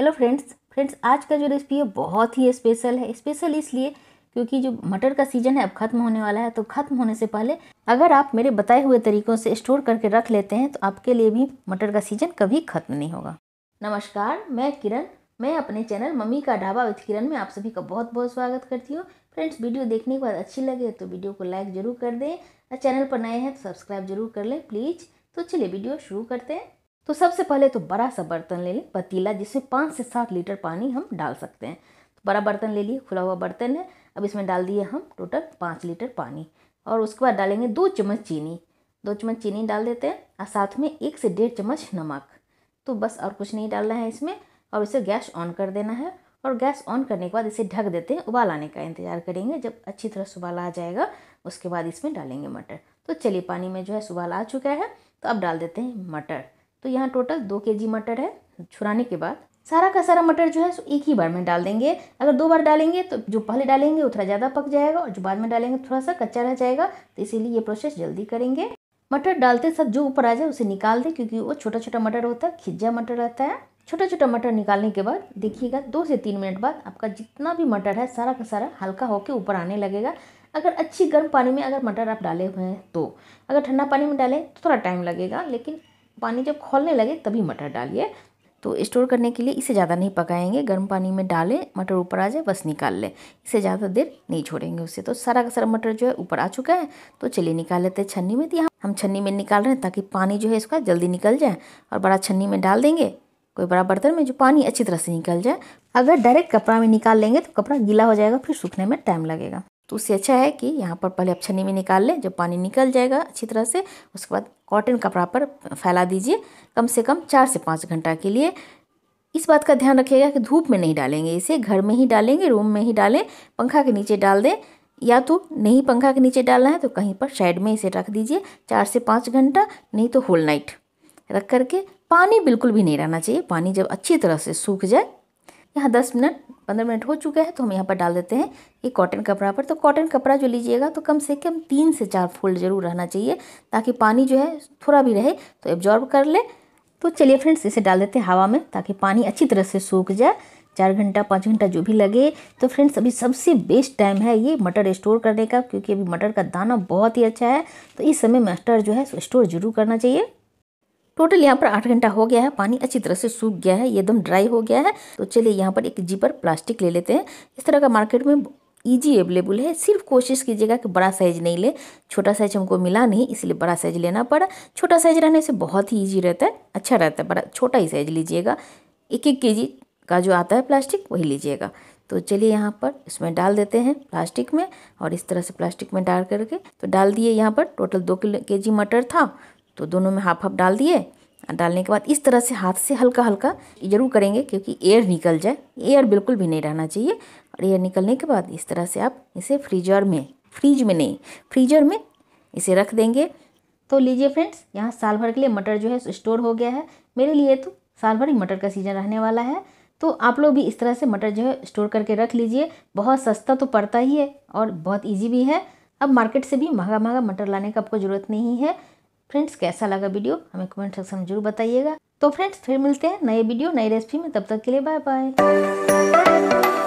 hello friends friends आज का जो रेसिपी है बहुत ही स्पेशल है स्पेशल इसलिए क्योंकि जो मटर का सीजन है अब ख़त्म होने वाला है तो ख़त्म होने से पहले अगर आप मेरे बताए हुए तरीक़ों से स्टोर करके रख लेते हैं तो आपके लिए भी मटर का सीजन कभी ख़त्म नहीं होगा नमस्कार मैं किरण मैं अपने चैनल मम्मी का ढाबा विथ किरण में आप सभी का बहुत बहुत स्वागत करती हूँ फ्रेंड्स वीडियो देखने के बाद अच्छी लगे तो वीडियो को लाइक ज़रूर कर दें और चैनल पर नए हैं तो सब्सक्राइब जरूर कर लें प्लीज़ तो चलिए वीडियो शुरू करते हैं तो सबसे पहले तो बड़ा सा बर्तन ले लें पतीला जिसमें पाँच से सात लीटर पानी हम डाल सकते हैं तो बड़ा बर्तन ले लिए खुला हुआ बर्तन है अब इसमें डाल दिए हम टोटल पाँच लीटर पानी और उसके बाद डालेंगे दो चम्मच चीनी दो चम्मच चीनी डाल देते हैं और साथ में एक से डेढ़ चम्मच नमक तो बस और कुछ नहीं डालना है इसमें और इसे गैस ऑन कर देना है और गैस ऑन करने के बाद इसे ढक देते हैं उबाल आने का इंतज़ार करेंगे जब अच्छी तरह से उबाल आ जाएगा उसके बाद इसमें डालेंगे मटर तो चलिए पानी में जो है उबाल आ चुका है तो अब डाल देते हैं मटर तो यहाँ टोटल दो के जी मटर है छुराने के बाद सारा का सारा मटर जो है सो एक ही बार में डाल देंगे अगर दो बार डालेंगे तो जो पहले डालेंगे वो थोड़ा ज़्यादा पक जाएगा और जो बाद में डालेंगे थोड़ा सा कच्चा रह जाएगा तो इसीलिए ये प्रोसेस जल्दी करेंगे मटर डालते सब जो ऊपर आ जाए उसे निकाल दें क्योंकि वो छोटा छोटा मटर होता है खिज्जा मटर रहता है छोटा छोटा मटर निकालने के बाद देखिएगा दो से तीन मिनट बाद आपका जितना भी मटर है सारा का सारा हल्का होकर ऊपर आने लगेगा अगर अच्छी गर्म पानी में अगर मटर आप डाले हुए हैं तो अगर ठंडा पानी में डालें तो थोड़ा टाइम लगेगा लेकिन पानी जब खोलने लगे तभी मटर डालिए तो स्टोर करने के लिए इसे ज़्यादा नहीं पकाएंगे गर्म पानी में डालें मटर ऊपर आ जाए बस निकाल लें इसे ज़्यादा देर नहीं छोड़ेंगे उससे तो सारा का सारा मटर जो है ऊपर आ चुका है तो चलिए निकाल लेते हैं छन्नी में तो हम छन्नी में निकाल रहे हैं ताकि पानी जो है इसका जल्दी निकल जाए और बड़ा छन्नी में डाल देंगे कोई बड़ा बर्तन में जो पानी अच्छी तरह से निकल जाए अगर डायरेक्ट कपड़ा में निकाल लेंगे तो कपड़ा गीला हो जाएगा फिर सूखने में टाइम लगेगा तो उससे अच्छा है कि यहाँ पर पहले आप छन्नी में निकाल लें जब पानी निकल जाएगा अच्छी तरह से उसके बाद कॉटन कपड़ा पर फैला दीजिए कम से कम चार से पाँच घंटा के लिए इस बात का ध्यान रखिएगा कि धूप में नहीं डालेंगे इसे घर में ही डालेंगे रूम में ही डालें पंखा के नीचे डाल दें या तो नहीं पंखा के नीचे डालना है तो कहीं पर साइड में इसे रख दीजिए चार से पाँच घंटा नहीं तो होल नाइट रख करके पानी बिल्कुल भी नहीं रहना चाहिए पानी जब अच्छी तरह से सूख जाए यहाँ दस मिनट पंद्रह मिनट हो चुका है तो हम यहाँ पर डाल देते हैं ये कॉटन कपड़ा पर तो कॉटन कपड़ा जो लीजिएगा तो कम से कम तीन से चार फोल्ड जरूर रहना चाहिए ताकि पानी जो है थोड़ा भी रहे तो एब्जॉर्ब कर ले तो चलिए फ्रेंड्स इसे डाल देते हैं हवा में ताकि पानी अच्छी तरह से सूख जाए चार घंटा पाँच घंटा जो भी लगे तो फ्रेंड्स अभी सबसे बेस्ट टाइम है ये मटर स्टोर करने का क्योंकि अभी मटर का दाना बहुत ही अच्छा है तो इस समय मटर जो है स्टोर जरूर करना चाहिए टोटल यहाँ पर आठ घंटा हो गया है पानी अच्छी तरह से सूख गया है एकदम ड्राई हो गया है तो चलिए यहाँ पर एक जीपर प्लास्टिक ले लेते हैं इस तरह का मार्केट में ईजी अवेलेबल है सिर्फ कोशिश कीजिएगा कि बड़ा साइज नहीं ले छोटा साइज हमको मिला नहीं इसलिए बड़ा साइज लेना पड़ा छोटा साइज रहने से बहुत ही ईजी रहता है अच्छा रहता है बड़ा छोटा ही साइज लीजिएगा एक एक के का जो आता है प्लास्टिक वही लीजिएगा तो चलिए यहाँ पर इसमें डाल देते हैं प्लास्टिक में और इस तरह से प्लास्टिक में डाल करके तो डाल दिए यहाँ पर टोटल दो किलो के जी मटर था तो दोनों में हाफ हाफ डाल दिए डालने के बाद इस तरह से हाथ से हल्का हल्का जरूर करेंगे क्योंकि एयर निकल जाए एयर बिल्कुल भी नहीं रहना चाहिए और एयर निकलने के बाद इस तरह से आप इसे फ्रीजर में फ्रीज में नहीं फ्रीजर में इसे रख देंगे तो लीजिए फ्रेंड्स यहाँ साल भर के लिए मटर जो है स्टोर हो गया है मेरे लिए तो साल भर ही मटर का सीज़न रहने वाला है तो आप लोग भी इस तरह से मटर जो है स्टोर करके रख लीजिए बहुत सस्ता तो पड़ता ही है और बहुत ईजी भी है अब मार्केट से भी महंगा महंगा मटर लाने का आपको ज़रूरत नहीं है फ्रेंड्स कैसा लगा वीडियो हमें कमेंट सेक्शन में जरूर बताइएगा तो फ्रेंड्स फिर मिलते हैं नए वीडियो नई रेसिपी में तब तक के लिए बाय बाय